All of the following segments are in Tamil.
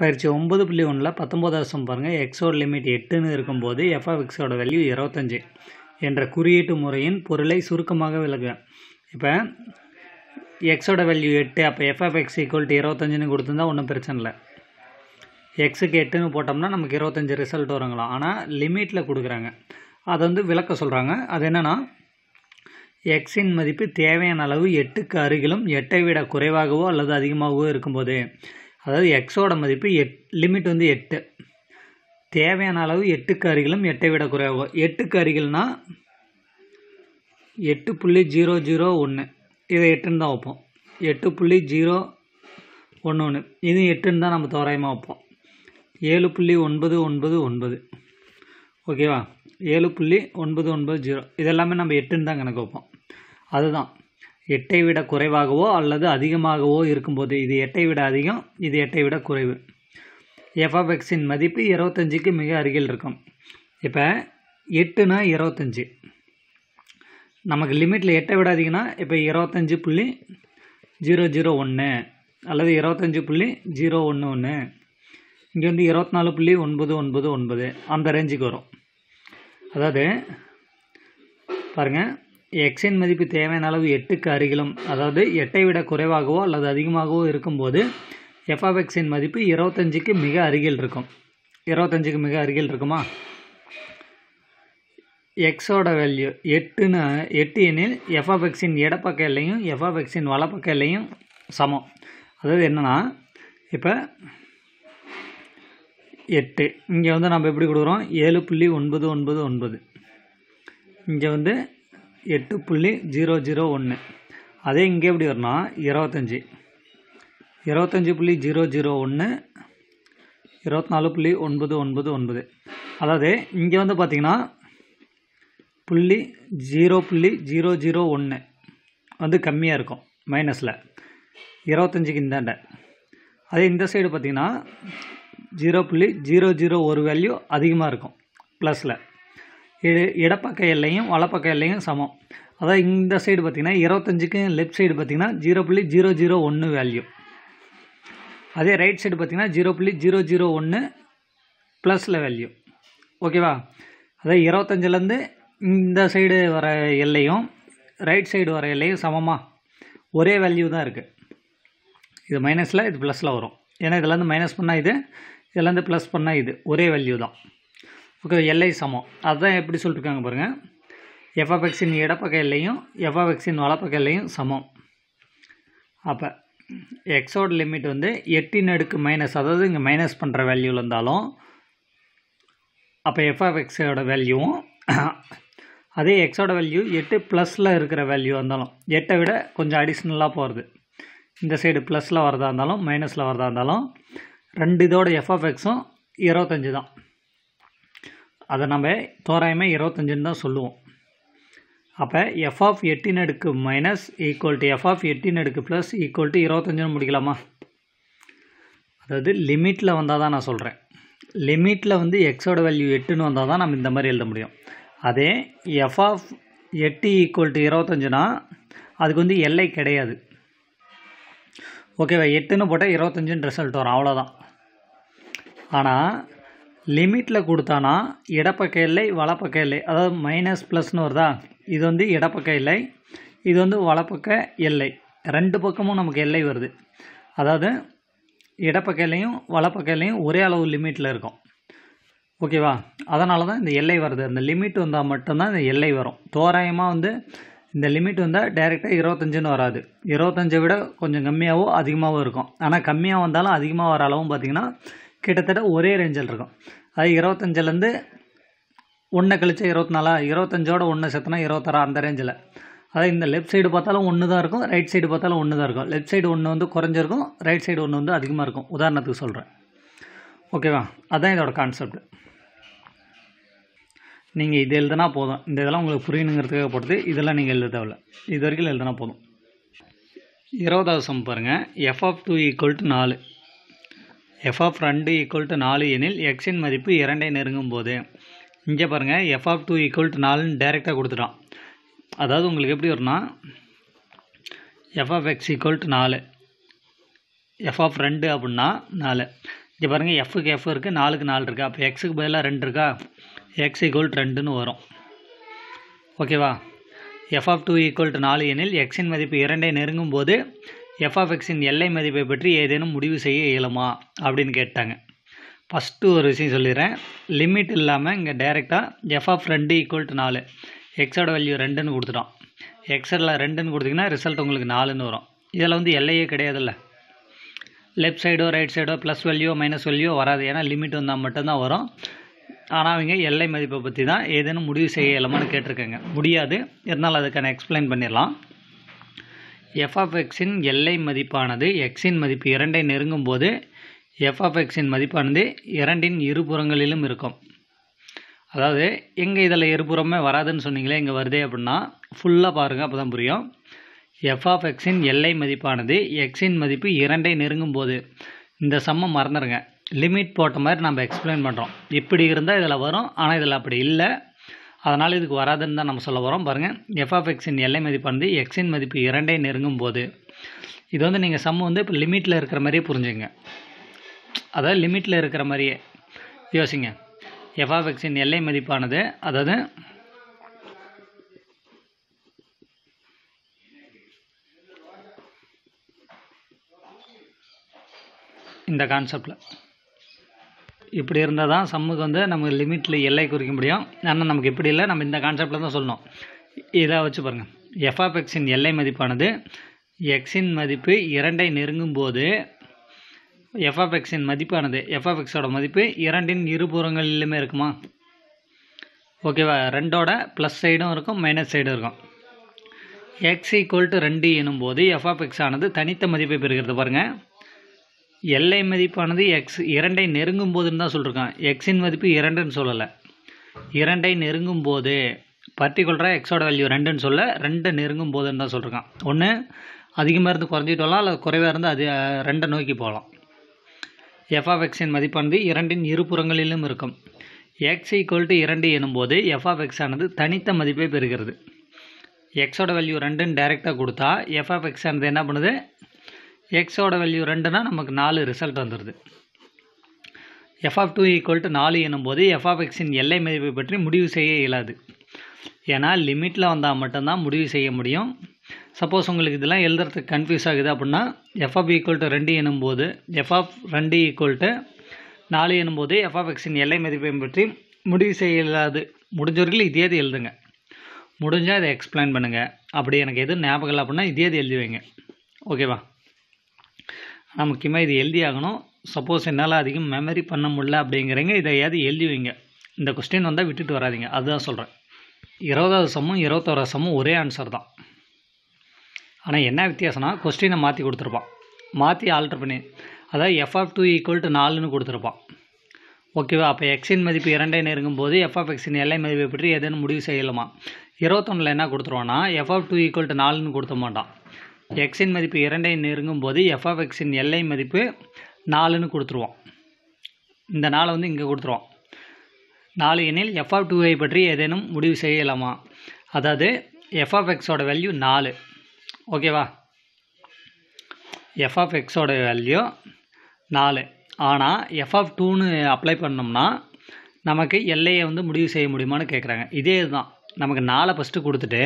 பயிற்சி ஒம்பது புள்ளி ஒன்றில் பத்தொம்போதாவது வருஷம் பாருங்கள் எக்ஸோட லிமிட் எட்டுன்னு இருக்கும்போது எஃப்ஆஃப் எக்ஸோட வேல்யூ இருபத்தஞ்சி என்ற குறியீட்டு முறையின் பொருளை சுருக்கமாக விளக்குவேன் இப்போ எக்ஸோட வேல்யூ எட்டு அப்போ எஃப்எஃப் எக்ஸ் ஈக்குவல் டு இருபத்தஞ்சுன்னு கொடுத்துருந்தா ஒன்றும் பிரச்சனை இல்லை எக்ஸுக்கு எட்டுன்னு போட்டோம்னா நமக்கு இருபத்தஞ்சி ரிசல்ட் வருங்களாம் ஆனால் லிமிட்டில் கொடுக்குறாங்க அதை வந்து விளக்க சொல்கிறாங்க அது என்னென்னா எக்ஸின் மதிப்பு தேவையான அளவு எட்டுக்கு அருகிலும் எட்டை விட குறைவாகவோ அல்லது அதிகமாகவோ இருக்கும்போது அதாவது எக்ஸோட மதிப்பு எட் லிமிட் வந்து எட்டு தேவையான அளவு எட்டுக்கு அருகிலும் எட்டை விட குறைவு எட்டுக்கு அருகில்னால் எட்டு புள்ளி ஜீரோ ஜீரோ ஒன்று இதை எட்டுன்னு தான் வைப்போம் எட்டு புள்ளி ஜீரோ ஒன்று ஒன்று இது எட்டுன்னு தான் நம்ம தோராயமாக வைப்போம் ஏழு புள்ளி ஒன்பது ஒன்பது ஒன்பது ஓகேவா ஏழு புள்ளி ஒன்பது ஒன்பது ஜீரோ இதெல்லாமே நம்ம எட்டுன்னு தான் கணக்கு வைப்போம் அதுதான் எட்டை விட குறைவாகவோ அல்லது அதிகமாகவோ இருக்கும்போது இது எட்டை விட அதிகம் இது எட்டை விட குறைவு எஃப்எஃப்எக்ஸின் மதிப்பு இருபத்தஞ்சிக்கு மிக அருகில் இருக்கும் இப்போ எட்டுனா இருபத்தஞ்சி நமக்கு லிமிட்டில் எட்டை விட அதிகம்னா இப்போ இருபத்தஞ்சி புள்ளி ஜீரோ ஜீரோ ஒன்று அல்லது இருபத்தஞ்சி புள்ளி ஜீரோ ஒன்று ஒன்று இங்கே வந்து இருபத்தி நாலு புள்ளி ஒன்பது ஒன்பது ஒன்பது அந்த ரேஞ்சுக்கு வரும் அதாவது பாருங்கள் எக்ஸின் மதிப்பு தேவையான அளவு எட்டுக்கு அருகிலும் அதாவது எட்டை விட குறைவாகவோ அல்லது அதிகமாகவோ இருக்கும்போது எஃப்எக்ஸின் மதிப்பு இருபத்தஞ்சிக்கு மிக அருகில் இருக்கும் இருபத்தஞ்சிக்கு மிக அருகில் இருக்குமா எக்ஸோட வேல்யூ எட்டுன்னு எட்டு எண்ணில் எஃப்எக்ஸின் இடப்பக்க எல்லையும் எஃப்எக்ஸின் வலப்பக்க எல்லையும் சமம் அதாவது என்னென்னா இப்போ எட்டு இங்கே வந்து நம்ம எப்படி கொடுக்குறோம் ஏழு புள்ளி ஒன்பது ஒன்பது ஒன்பது இங்கே வந்து எட்டு புள்ளி ஜீரோ ஜீரோ ஒன்று அதே இங்கே எப்படி வரணும் இருபத்தஞ்சி இருபத்தஞ்சி புள்ளி ஜீரோ ஜீரோ ஒன்று இருபத்தி நாலு புள்ளி ஒன்பது ஒன்பது ஒன்பது அதாவது இங்கே வந்து பார்த்திங்கன்னா புள்ளி ஜீரோ புள்ளி ஜீரோ ஜீரோ ஒன்று வந்து கம்மியாக இருக்கும் மைனஸில் இருபத்தஞ்சிக்கு இந்தாண்ட அதே இந்த சைடு பார்த்திங்கன்னா ஜீரோ புள்ளி ஜீரோ ஜீரோ ஒரு வேல்யூ அதிகமாக இருக்கும் ப்ளஸில் இடப்பக்க எல்லையும் வலப்பக்க எல்லையும் சமம் அதாவது இந்த சைடு பார்த்திங்கன்னா இருபத்தஞ்சுக்கு லெஃப்ட் சைடு பார்த்திங்கன்னா ஜீரோ புள்ளி ஜீரோ ஜீரோ ஒன்று வேல்யூ அதே ரைட் சைடு பார்த்திங்கன்னா ஜீரோ புள்ளி ஜீரோ ஜீரோ ஒன்று ப்ளஸில் வேல்யூ ஓகேவா அதே இருபத்தஞ்சிலேருந்து இந்த சைடு வர எல்லையும் ரைட் சைடு வர எல்லையும் சமமாக ஒரே வேல்யூ தான் இருக்குது இது மைனஸில் இது ப்ளஸில் வரும் ஏன்னா இதில் வந்து மைனஸ் பண்ணால் இது இதுலேருந்து ப்ளஸ் பண்ணால் இது ஒரே வேல்யூ தான் ஓகே எல்லை சமம் அதுதான் எப்படி சொல்லிட்டுருக்காங்க பாருங்கள் எஃப்எக்ஸின் இடப்பக்க எல்லையும் எஃப்எக்ஸின் வலப்பக்க எல்லையும் சமம் அப்போ எக்ஸோட லிமிட் வந்து எட்டின் அடுக்கு மைனஸ் அதாவது இங்கே மைனஸ் பண்ணுற வேல்யூவில் இருந்தாலும் அப்போ எஃப்எக்ஸோட வேல்யூவும் அதே எக்ஸோட வேல்யூ எட்டு ப்ளஸில் இருக்கிற வேல்யூ இருந்தாலும் எட்டை விட கொஞ்சம் அடிஷ்னலாக போகிறது இந்த சைடு ப்ளஸில் வரதாக இருந்தாலும் மைனஸில் வரதா இருந்தாலும் ரெண்டு இதோட எஃப்எஃப்எக்ஸும் இருபத்தஞ்சி தான் அதை நம்ம தோராயமாக இருபத்தஞ்சுன்னு தான் சொல்லுவோம் அப்போ எஃப் ஆஃப் எட்டின் அடுக்கு minus equal to f of எட்டின் அடுக்கு ப்ளஸ் ஈக்குவல் டு இருபத்தஞ்சுன்னு முடிக்கலாமா அதாவது லிமிட்டில் வந்தால் தான் நான் சொல்கிறேன் லிமிட்டில் வந்து எக்ஸோட வேல்யூ எட்டுன்னு வந்தால் தான் நம்ம இந்த மாதிரி எழுத முடியும் அதே எஃப் ஆஃப் எட்டு ஈக்குவல் டு இருபத்தஞ்சுன்னா அதுக்கு வந்து எல்லை கிடையாது ஓகேவா எட்டுன்னு போட்டால் இருபத்தஞ்சுன்னு ரிசல்ட் வரும் அவ்வளோதான் ஆனால் லிமிட்டில் கொடுத்தானா இடப்பக்க எல்லை வலப்பக்க எல்லை அதாவது மைனஸ் ப்ளஸ்னு வருதா இது வந்து இடப்பக்க எல்லை இது வந்து வலப்பக்க எல்லை ரெண்டு பக்கமும் நமக்கு எல்லை வருது அதாவது இடப்பக்க எல்லையும் வலப்பக்க இல்லையும் ஒரே அளவு லிமிட்டில் இருக்கும் ஓகேவா அதனால தான் இந்த எல்லை வருது அந்த லிமிட் வந்தால் மட்டும்தான் இந்த எல்லை வரும் தோராயமாக வந்து இந்த லிமிட் வந்தால் டைரெக்டாக இருபத்தஞ்சுன்னு வராது இருபத்தஞ்சை விட கொஞ்சம் கம்மியாகவோ அதிகமாகவோ இருக்கும் ஆனால் கம்மியாக வந்தாலும் அதிகமாக வர அளவும் பார்த்திங்கன்னா கிட்டத்தட்ட ஒரே ரேஞ்சில் இருக்கும் அது இருபத்தஞ்சிலேருந்து ஒன்றை கழிச்சா இருபத்தி நாலா இருபத்தஞ்சோட ஒன்று சேர்த்தனா இருபத்தாறா அந்த ரேஞ்சில் அதாவது இந்த லெஃப்ட் சைடு பார்த்தாலும் ஒன்று தான் இருக்கும் ரைட் சைடு பார்த்தாலும் ஒன்று தான் இருக்கும் லெஃப்ட் சைடு ஒன்று வந்து குறைஞ்சிருக்கும் ரைட் சைடு ஒன்று வந்து அதிகமாக இருக்கும் உதாரணத்துக்கு சொல்கிறேன் ஓகேவா அதுதான் இதோட கான்செப்ட் நீங்கள் இது எழுதுனா போதும் இந்த இதெல்லாம் உங்களுக்கு புரியணுங்கிறதுக்காக போடுறது இதெல்லாம் நீங்கள் எழுத தேவையில்ல இது வரைக்கும் எழுதுனா போதும் இருபதாவது சம் பாருங்கள் f of two equal to நாலு எஃப் ஆஃப் ரெண்டு ஈக்குவல் டு நாலு எனில் எக்ஸின் மதிப்பு இரண்டை நெருங்கும் போது இங்கே பாருங்கள் f of two equal to நாலுன்னு டேரெக்டாக கொடுத்துட்டோம் அதாவது உங்களுக்கு எப்படி வரும்னா f of x equal to நாலு எஃப் ஆஃப் ரெண்டு அப்படின்னா நாலு இங்கே பாருங்கள் எஃப்க்கு எஃப் இருக்குது நாலுக்கு நாலு இருக்கா அப்போ எக்ஸுக்கு பதிலாக ரெண்டு இருக்கா எக்ஸ் ஈக்குவல் டு ரெண்டுன்னு வரும் ஓகேவா f of two equal to நாலு எனில் எக்ஸின் மதிப்பு இரண்டை நெருங்கும் போது எஃப்எஃப்எக்ஸின் எல்லை மதிப்பை பற்றி ஏதேனும் முடிவு செய்ய இயலுமா அப்படின்னு கேட்டாங்க ஃபஸ்ட்டு ஒரு விஷயம் சொல்லிடுறேன் லிமிட் இல்லாமல் இங்கே டைரெக்டாக எஃப் ஆஃப் ரெண்டு ஈக்குவல் டு நாலு எக்ஸோட வேல்யூ ரெண்டுன்னு கொடுத்துட்டோம் எக்ஸில் ரெண்டுன்னு கொடுத்திங்கன்னா ரிசல்ட் உங்களுக்கு நாலுன்னு வரும் இதில் வந்து எல்லையே கிடையாதுல்ல லெஃப்ட் சைடோ ரைட் சைடோ ப்ளஸ் வேல்யூ மைனஸ் வேல்யூ வராது ஏன்னா லிமிட் வந்தால் மட்டும்தான் வரும் ஆனால் அவங்க எல்லை மதிப்பை பற்றி தான் ஏதேனும் முடிவு செய்ய இல்லாமல் கேட்டிருக்கேங்க முடியாது இருந்தாலும் அதுக்கான எக்ஸ்பிளைன் பண்ணிடலாம் எஃப்எஃப்எக்ஸின் எல்லை மதிப்பானது எக்ஸின் மதிப்பு இரண்டை நெருங்கும் போது எஃப்எஃப்எக்ஸின் மதிப்பானது இரண்டின் இருபுறங்களிலும் இருக்கும் அதாவது எங்கே இதில் இருபுறமே வராதுன்னு சொன்னீங்களே இங்கே வருதே அப்படின்னா ஃபுல்லாக பாருங்கள் அப்போ தான் புரியும் எஃப்எஃப்எக்ஸின் எல்லை மதிப்பானது எக்ஸின் மதிப்பு இரண்டை நெருங்கும் போது இந்த சம்மம் மறந்துடுங்க லிமிட் போட்ட மாதிரி நம்ம எக்ஸ்பிளைன் பண்ணுறோம் இப்படி இருந்தால் இதில் வரும் ஆனால் இதில் அப்படி இல்லை அதனால் இதுக்கு வராதுன்னு தான் நம்ம சொல்ல போகிறோம் பாருங்கள் எஃப் ஆஃப் எக்ஸின் எல்லை மதிப்பு வந்து எக்ஸின் மதிப்பு இரண்டே நெருங்கும் போது இது வந்து நீங்கள் சம் வந்து இப்போ லிமிட்டில் இருக்கிற மாதிரியே புரிஞ்சுங்க அதாவது லிமிட்டில் இருக்கிற மாதிரியே யோசிங்க எஃப் ஆஃப் எக்ஸின் எல்லை மதிப்பானது அதாவது இந்த கான்செப்டில் இப்படி இருந்தால் தான் சம்முக்கு வந்து நம்ம லிமிட்டில் எல்லை குறிக்க முடியும் ஆனால் நமக்கு இப்படி இல்லை நம்ம இந்த கான்செப்டில் தான் சொல்லணும் இதாக வச்சு பாருங்கள் எஃப்ஆப் எக்ஸின் எல்லை மதிப்பானது எக்ஸின் மதிப்பு இரண்டை நெருங்கும் போது எஃப்ஆப் எக்ஸின் மதிப்பானது எஃப்ஆப் எக்ஸோட மதிப்பு இரண்டின் இருபுறங்களிலுமே இருக்குமா ஓகேவா ரெண்டோட ப்ளஸ் சைடும் இருக்கும் மைனஸ் சைடும் இருக்கும் எக்ஸ் ஈக்குவல் டு ரெண்டு எனும்போது எஃப்ஆப் எக்ஸ் ஆனது தனித்த மதிப்பை பெறுகிறது பாருங்கள் எல்லை மதிப்பானது எக்ஸ் இரண்டை நெருங்கும் போதுன்னு தான் சொல்லியிருக்கான் எக்ஸின் மதிப்பு இரண்டுன்னு சொல்லலை இரண்டை நெருங்கும் போது பர்டிகுலராக எக்ஸோட வேல்யூ ரெண்டுன்னு சொல்ல ரெண்டு நெருங்கும் போதுன்னு தான் சொல்லியிருக்கான் ஒன்று அதிகமாக இருந்து குறைஞ்சிட்டு வரலாம் அல்லது குறைவாக இருந்து அது ரெண்டை நோக்கி போகலாம் எஃப்ஆஃப் எக்ஸின் மதிப்பானது இரண்டின் இருபுறங்களிலும் இருக்கும் எக்ஸ் ஈக்குவல் டு இரண்டு எனும்போது எஃப்ஆஃப் எக்ஸ் ஆனது தனித்த மதிப்பை பெறுகிறது எக்ஸோட வேல்யூ ரெண்டுன்னு டைரெக்டாக கொடுத்தா எஃப்ஆஃப் எக்ஸ் ஆனது என்ன பண்ணுது எக்ஸோட வேல்யூ ரெண்டுனா நமக்கு நாலு ரிசல்ட் வந்துடுது f of two equal to நாலு எனும்போது எஃப் ஆஃப் எக்ஸின் எல்லை மதிப்பை பற்றி முடிவு செய்ய இயலாது ஏன்னா லிமிட்டில் வந்தால் மட்டும்தான் முடிவு செய்ய முடியும் சப்போஸ் உங்களுக்கு இதெல்லாம் எழுதுறதுக்கு கன்ஃபியூஸ் ஆகுது அப்படின்னா எஃப் ஆஃப் ஈக்குவல் டு ரெண்டு எனும்போது எஃப் ஆஃப் ரெண்டு ஈக்குவல் டு நாலு எனும்போது எஃப்ஆஃப் எக்ஸின் எல்லை மதிப்பை பற்றி முடிவு செய்ய இயலாது முடிஞ்சவர்கள் இதே எழுதுங்க முடிஞ்சால் இதை எக்ஸ்பிளைன் பண்ணுங்கள் அப்படி எனக்கு எதுவும் ஞாபகம் இல்லை அப்படின்னா இதே எழுதி வைங்க ஓகேவா நான் முக்கியமாக இது எழுதி ஆகணும் சப்போஸ் என்னால் அதிகம் மெமரி பண்ண முடியல அப்படிங்கிறீங்க இதையாவது எழுதி வைங்க இந்த கொஸ்டின் வந்தால் விட்டுட்டு வராதிங்க அதுதான் சொல்கிறேன் இருபதாவது சம்மும் இருபத்தோராவது சம்மும் ஒரே ஆன்சர் தான் ஆனால் என்ன வித்தியாசம்னா கொஸ்டினை மாற்றி கொடுத்துருப்பான் மாற்றி ஆல்ட்ரு பண்ணி அதாவது f of two equal to நாலுன்னு கொடுத்துருப்பான் ஓகேவா அப்போ எக்ஸின் மதிப்பு இரண்டை போது எஃப் ஆஃப் எக்ஸின் எல்லை மதிப்பை பற்றி எதுன்னு முடிவு செய்யலாமா இருபத்தொன்னில் என்ன கொடுத்துருவோன்னா f of two equal to நாலுன்னு கொடுத்த மாட்டான் எக்ஸின் மதிப்பு இரண்டை நெருங்கும் போது ஆஃப் எக்ஸின் எல்லை மதிப்பு நாலுன்னு கொடுத்துருவோம் இந்த நாளை வந்து இங்கே கொடுத்துருவோம் நாலு எஃப் ஆஃப் டூவை பற்றி ஏதேனும் முடிவு செய்யலாமா அதாவது எஃப்ஆஃப் எக்ஸோட வேல்யூ நாலு ஓகேவா எஃப்ஆஃப் எக்ஸோட வேல்யூ நாலு ஆனால் எஃப்எஃப் டூன்னு அப்ளை பண்ணோம்னா நமக்கு எல்லையை வந்து முடிவு செய்ய முடியுமான்னு கேட்குறாங்க இதே தான் நமக்கு நாளை ஃபஸ்ட்டு கொடுத்துட்டு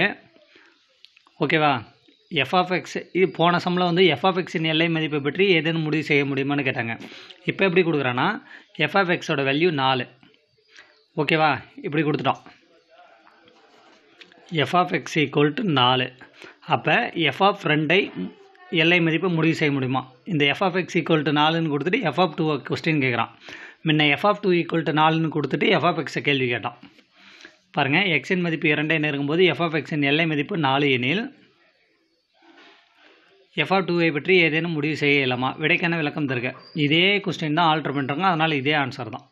ஓகேவா எஃப்எஃப்எக்ஸ் இது போன சம்பளம் வந்து எஃப்எஃப்எக்ஸின் எல்லை மதிப்பை பற்றி ஏதேனும் முடிவு செய்ய முடியுமான்னு கேட்டாங்க இப்போ எப்படி கொடுக்குறேன்னா எஃப்எஃப்எக்ஸோட வேல்யூ நாலு ஓகேவா இப்படி கொடுத்துட்டோம் எஃப்எஃப்எக்ஸ் ஈக்குவல் டு நாலு அப்போ எஃப்எஃப் ரெண்டை எல்லை மதிப்பை முடிவு செய்ய முடியுமா இந்த எஃப்எஃப்எக்ஸ் ஈக்குவல் டு நாலுன்னு கொடுத்துட்டு எஃப்எஃப் டூ கொஸ்டின் கேட்குறான் முன்ன எஃப்எஃப் டூ ஈக்குவல் டு நாலுன்னு கொடுத்துட்டு எஃப்எஃப்எக்ஸை கேள்வி கேட்டான் பாருங்கள் எக்ஸின் மதிப்பு இரண்டை நெருங்கும்போது எஃப்எஃப்எக்ஸின் எல்லை மதிப்பு நாலு எனில் எஃப்ஆ டூவை பற்றி ஏதேனும் முடிவு செய்ய இயலாமா விடைக்கான விளக்கம் தருக இதே கொஸ்டின் தான் ஆல்ட்ரு பண்ணுறாங்க அதனால் இதே ஆன்சர் தான்